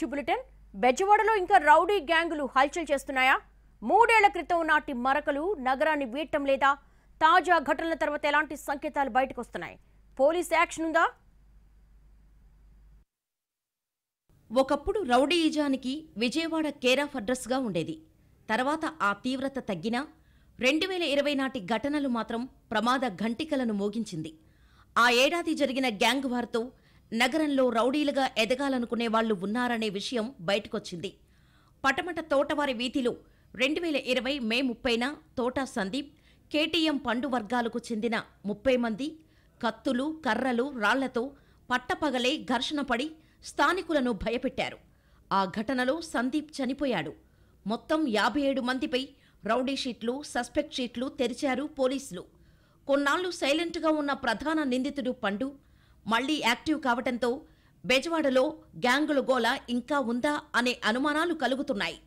to bulletin బెజవాడలో ఇంకా rowdy గ్యాంగులు హల్చల్ చేస్తున్నాయా మూడేళ్ల క్రితం నాటి మరకలు నగరాన్ని వీడటం లేదా తాజా ఘటనల తర్వాత ఎలాంటి సంకేతాలు బయటకు వస్తున్నాయి పోలీస్ యాక్షన్ ఉందా ఒకప్పుడు రౌడీయిజానికి విజయవాడ కేరాఫ్ అడ్రస్గా ఉండేది తర్వాత ఆ తీవ్రత తగ్గినా రెండు వేల ఇరవై నాటి ఘటనలు మాత్రం ప్రమాద ఘంటికలను మోగించింది ఆ ఏడాది జరిగిన గ్యాంగ్ వార్తో నగరంలో రౌడీలుగా ఎదగాలనుకునే వాళ్లు ఉన్నారనే విషయం బయటకొచ్చింది పటమట తోటవారి వీధిలో రెండు వేల ఇరవై మే ముప్పైన తోటా సందీప్ కేటీఎం పండు వర్గాలకు చెందిన ముప్పై మంది కత్తులు కర్రలు రాళ్లతో పట్టపగలే ఘర్షణ పడి స్థానికులను భయపెట్టారు ఆ ఘటనలో సందీప్ చనిపోయాడు మొత్తం యాభై ఏడు మందిపై రౌడీ షీట్లు సస్పెక్ట్ షీట్లు తెరిచారు పోలీసులు కొన్నాళ్లు సైలెంట్గా ఉన్న ప్రధాన నిందితుడు పండు మళ్లీ యాక్టివ్ కావటంతో బెజవాడలో గ్యాంగుల గోల ఇంకా ఉందా అనే అనుమానాలు కలుగుతున్నాయి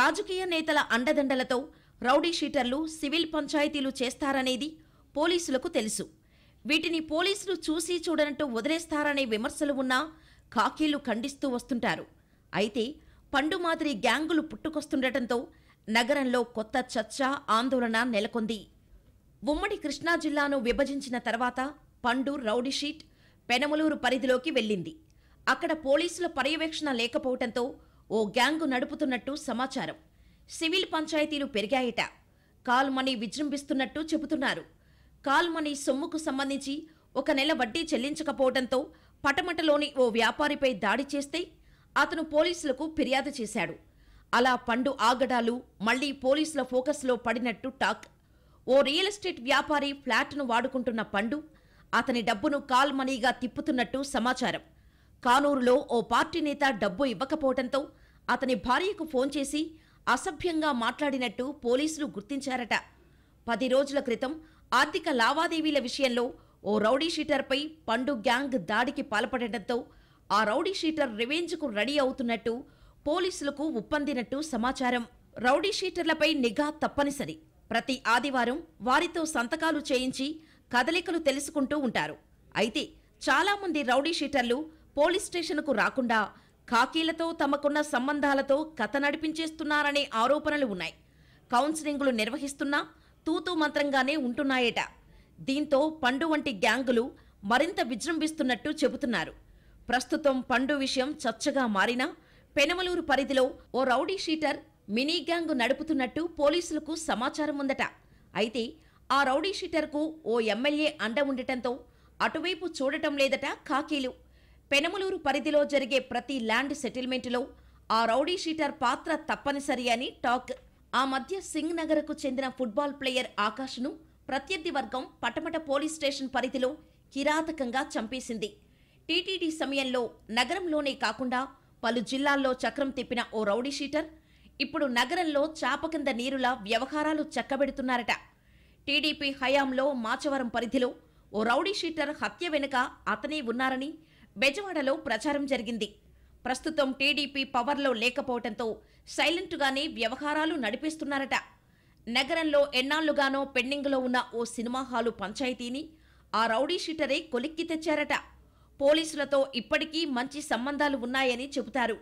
రాజకీయ నేతల అండదండలతో రౌడీ షీటర్లు సివిల్ పంచాయతీలు చేస్తారనేది పోలీసులకు తెలుసు వీటిని పోలీసులు చూసి చూడనట్టు వదిలేస్తారనే విమర్శలు ఉన్నా కాకీలు ఖండిస్తూ వస్తుంటారు అయితే పండు మాదిరి గ్యాంగులు పుట్టుకొస్తుండటంతో నగరంలో కొత్త చర్చ ఆందోళన నెలకొంది ఉమ్మడి కృష్ణా జిల్లాను విభజించిన తర్వాత పండు రౌడీషీట్ పెనమలూరు పరిధిలోకి వెళ్లింది అక్కడ పోలీసుల పర్యవేక్షణ లేకపోవడంతో ఓ గ్యాంగు నడుపుతున్నట్టు సమాచారం సివిల్ పంచాయతీలు పెరిగాయట కాల్ మనీ విజృంభిస్తున్నట్టు చెబుతున్నారు కాల్ మనీ సొమ్ముకు సంబంధించి ఒక నెల వడ్డీ చెల్లించకపోవడంతో పటమటలోని ఓ వ్యాపారిపై దాడి చేస్తే అతను పోలీసులకు ఫిర్యాదు చేశాడు అలా పండు ఆగడాలు మళ్లీ పోలీసుల ఫోకస్లో పడినట్టు టాక్ ఓ రియల్ ఎస్టేట్ వ్యాపారి ఫ్లాట్ను వాడుకుంటున్న పండు అతని డబ్బును కాల్ మనీగా తిప్పుతున్నట్టు సమాచారం కానూరులో ఓ పార్టీ నేత డబ్బు ఇవ్వకపోవడంతో అతని భార్యకు ఫోన్ చేసి అసభ్యంగా మాట్లాడినట్టు పోలీసులు గుర్తించారట పది రోజుల క్రితం ఆర్థిక లావాదేవీల విషయంలో ఓ రౌడీ షీటర్పై పండు గ్యాంగ్ దాడికి పాల్పడటంతో ఆ రౌడీ షీటర్ రివెంజ్కు రెడీ అవుతున్నట్టు పోలీసులకు ఉప్పందినట్టు సమాచారం రౌడీ షీటర్లపై నిఘా తప్పనిసరి ప్రతి ఆదివారం వారితో సంతకాలు చేయించి కదలికలు తెలుసుకుంటూ ఉంటారు అయితే చాలామంది రౌడీ షీటర్లు పోలీస్ స్టేషన్కు రాకుండా ఖాకీలతో తమకున్న సంబంధాలతో కథ నడిపించేస్తున్నారనే ఆరోపణలు ఉన్నాయి కౌన్సిలింగ్లు నిర్వహిస్తున్నా తూతూ మంత్రంగానే ఉంటున్నాయట దీంతో పండు వంటి గ్యాంగులు మరింత విజృంభిస్తున్నట్టు చెబుతున్నారు ప్రస్తుతం పండు విషయం చర్చగా మారినా పెనమలూరు పరిధిలో ఓ రౌడీ షీటర్ మినీ గ్యాంగ్ నడుపుతున్నట్టు పోలీసులకు సమాచారం ఉందట అయితే ఆ రౌడీ షీటర్కు ఓ ఎమ్మెల్యే అండ ఉండటంతో అటువైపు చూడటం లేదట కాకీలు పెనమలూరు పరిధిలో జరిగే ప్రతి ల్యాండ్ సెటిల్మెంటులో ఆ రౌడీ షీటర్ పాత్ర తప్పనిసరి అని టాక్ ఆ మధ్య సింగ్ నగర్కు చెందిన ఫుట్బాల్ ప్లేయర్ ఆకాష్ను ప్రత్యర్థి వర్గం పటమట పోలీస్ స్టేషన్ పరిధిలో కిరాతకంగా చంపేసింది టీటీడీ సమయంలో నగరంలోనే కాకుండా పలు జిల్లాల్లో చక్రం తిప్పిన ఓ రౌడీ షీటర్ ఇప్పుడు నగరంలో చాపకింద నీరుల నీరులా వ్యవహారాలు చక్కబెడుతున్నారట టీడీపీ హయాంలో మాచవరం పరిధిలో ఓ రౌడీ షీటర్ హత్య వెనుక అతనే ఉన్నారని బెజవాడలో ప్రచారం జరిగింది ప్రస్తుతం టీడీపీ పవర్లో లేకపోవడంతో సైలెంట్గానే వ్యవహారాలు నడిపిస్తున్నారట నగరంలో ఎన్నాళ్లుగానో పెండింగ్లో ఉన్న ఓ సినిమా హాలు పంచాయతీని ఆ రౌడీ షీటరే కొలిక్కి తెచ్చారట పోలీసులతో ఇప్పటికీ మంచి సంబంధాలు ఉన్నాయని చెబుతారు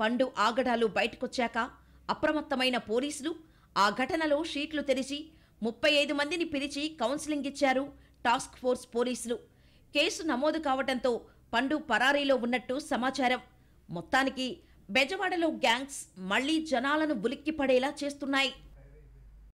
పండు ఆగడాలు బయటకొచ్చాక అప్రమత్తమైన పోలీసులు ఆ ఘటనలో షీట్లు తెరిచి ముప్పై ఐదు మందిని పిలిచి కౌన్సిలింగ్ ఇచ్చారు టాస్క్ ఫోర్స్ పోలీసులు కేసు నమోదు కావడంతో పండు పరారీలో ఉన్నట్టు సమాచారం మొత్తానికి బెజవాడలో గ్యాంగ్స్ మళ్లీ జనాలను పడేలా చేస్తున్నాయి